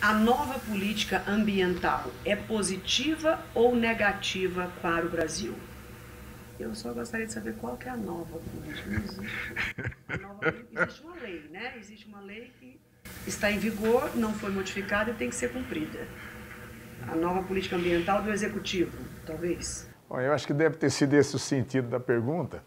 a nova política ambiental é positiva ou negativa para o Brasil? Eu só gostaria de saber qual que é a nova política. existe. A nova, existe uma lei, né? Existe uma lei que está em vigor, não foi modificada e tem que ser cumprida. A nova política ambiental do executivo, talvez. Bom, eu acho que deve ter sido esse o sentido da pergunta.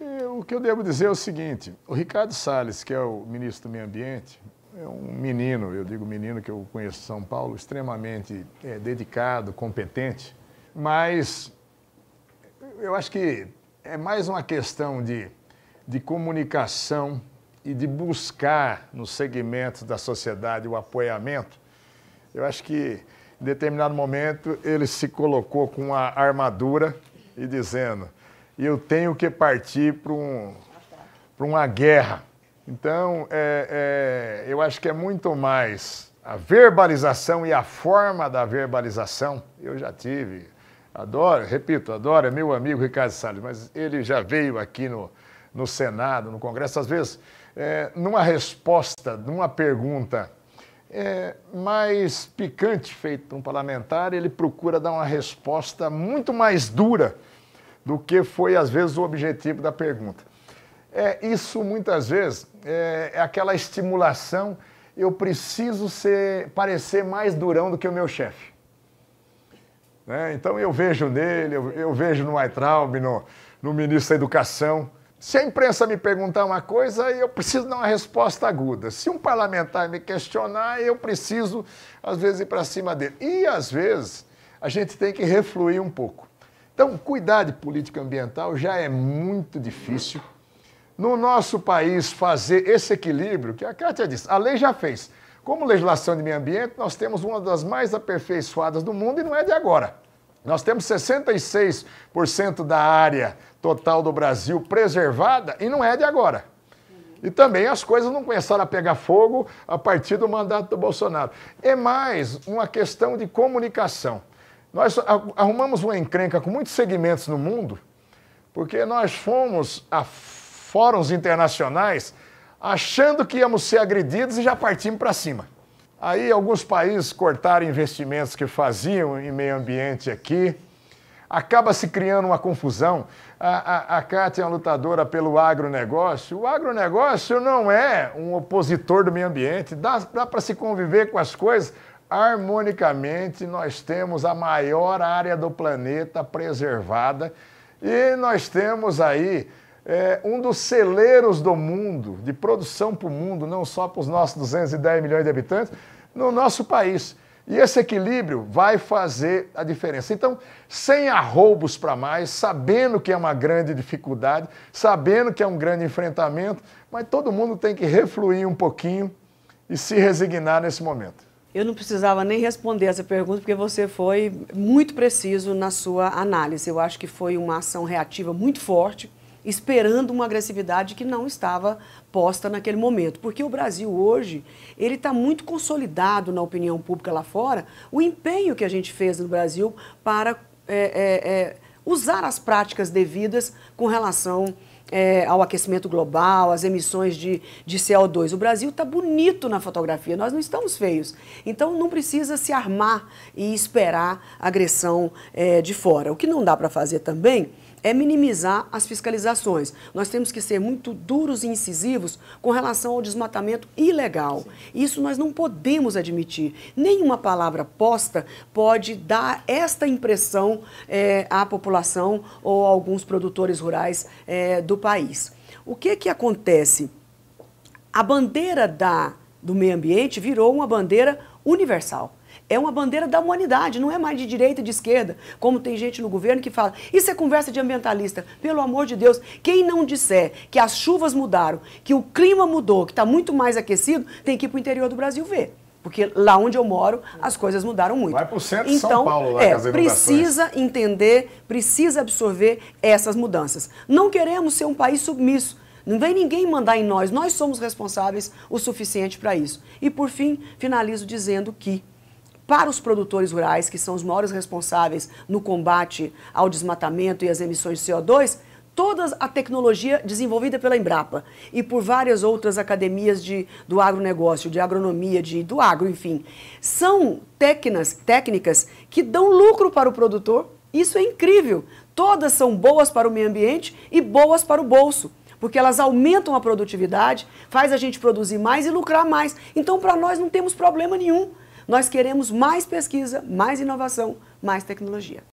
E, o que eu devo dizer é o seguinte: o Ricardo Salles, que é o ministro do Meio Ambiente, é um menino, eu digo menino que eu conheço São Paulo, extremamente é, dedicado, competente, mas eu acho que é mais uma questão de, de comunicação e de buscar no segmento da sociedade o apoiamento. Eu acho que em determinado momento ele se colocou com a armadura e dizendo: Eu tenho que partir para um, uma guerra então, é, é, eu acho que é muito mais a verbalização e a forma da verbalização. Eu já tive, adoro, repito, adoro, é meu amigo Ricardo Salles, mas ele já veio aqui no, no Senado, no Congresso, às vezes, é, numa resposta, numa pergunta é, mais picante feita por um parlamentar, ele procura dar uma resposta muito mais dura do que foi, às vezes, o objetivo da pergunta. É, isso, muitas vezes, é, é aquela estimulação, eu preciso ser, parecer mais durão do que o meu chefe. Né? Então eu vejo nele, eu, eu vejo no Weintraub, no, no ministro da Educação. Se a imprensa me perguntar uma coisa, eu preciso dar uma resposta aguda. Se um parlamentar me questionar, eu preciso, às vezes, ir para cima dele. E, às vezes, a gente tem que refluir um pouco. Então, cuidar de política ambiental já é muito difícil no nosso país fazer esse equilíbrio, que a Kátia disse, a lei já fez. Como legislação de meio ambiente, nós temos uma das mais aperfeiçoadas do mundo e não é de agora. Nós temos 66% da área total do Brasil preservada e não é de agora. E também as coisas não começaram a pegar fogo a partir do mandato do Bolsonaro. É mais uma questão de comunicação. Nós arrumamos uma encrenca com muitos segmentos no mundo, porque nós fomos a fóruns internacionais achando que íamos ser agredidos e já partimos para cima. Aí alguns países cortaram investimentos que faziam em meio ambiente aqui. Acaba se criando uma confusão. A, a, a é uma lutadora pelo agronegócio. O agronegócio não é um opositor do meio ambiente. Dá, dá para se conviver com as coisas. Harmonicamente, nós temos a maior área do planeta preservada e nós temos aí é, um dos celeiros do mundo, de produção para o mundo, não só para os nossos 210 milhões de habitantes, no nosso país. E esse equilíbrio vai fazer a diferença. Então, sem arroubos para mais, sabendo que é uma grande dificuldade, sabendo que é um grande enfrentamento, mas todo mundo tem que refluir um pouquinho e se resignar nesse momento. Eu não precisava nem responder essa pergunta, porque você foi muito preciso na sua análise. Eu acho que foi uma ação reativa muito forte esperando uma agressividade que não estava posta naquele momento. Porque o Brasil hoje, ele está muito consolidado na opinião pública lá fora, o empenho que a gente fez no Brasil para é, é, é, usar as práticas devidas com relação é, ao aquecimento global, às emissões de, de CO2. O Brasil está bonito na fotografia, nós não estamos feios. Então não precisa se armar e esperar agressão é, de fora. O que não dá para fazer também é minimizar as fiscalizações. Nós temos que ser muito duros e incisivos com relação ao desmatamento ilegal. Sim. Isso nós não podemos admitir. Nenhuma palavra posta pode dar esta impressão é, à população ou a alguns produtores rurais é, do país. O que, que acontece? A bandeira da, do meio ambiente virou uma bandeira universal. É uma bandeira da humanidade, não é mais de direita e de esquerda, como tem gente no governo que fala. Isso é conversa de ambientalista. Pelo amor de Deus, quem não disser que as chuvas mudaram, que o clima mudou, que está muito mais aquecido, tem que ir para o interior do Brasil ver. Porque lá onde eu moro, as coisas mudaram muito. Vai para o centro de então, São Paulo, lá, é, precisa entender, precisa absorver essas mudanças. Não queremos ser um país submisso. Não vem ninguém mandar em nós. Nós somos responsáveis o suficiente para isso. E, por fim, finalizo dizendo que para os produtores rurais, que são os maiores responsáveis no combate ao desmatamento e às emissões de CO2, toda a tecnologia desenvolvida pela Embrapa e por várias outras academias de, do agronegócio, de agronomia, de, do agro, enfim, são técnicas, técnicas que dão lucro para o produtor. Isso é incrível. Todas são boas para o meio ambiente e boas para o bolso porque elas aumentam a produtividade, faz a gente produzir mais e lucrar mais. Então, para nós não temos problema nenhum. Nós queremos mais pesquisa, mais inovação, mais tecnologia.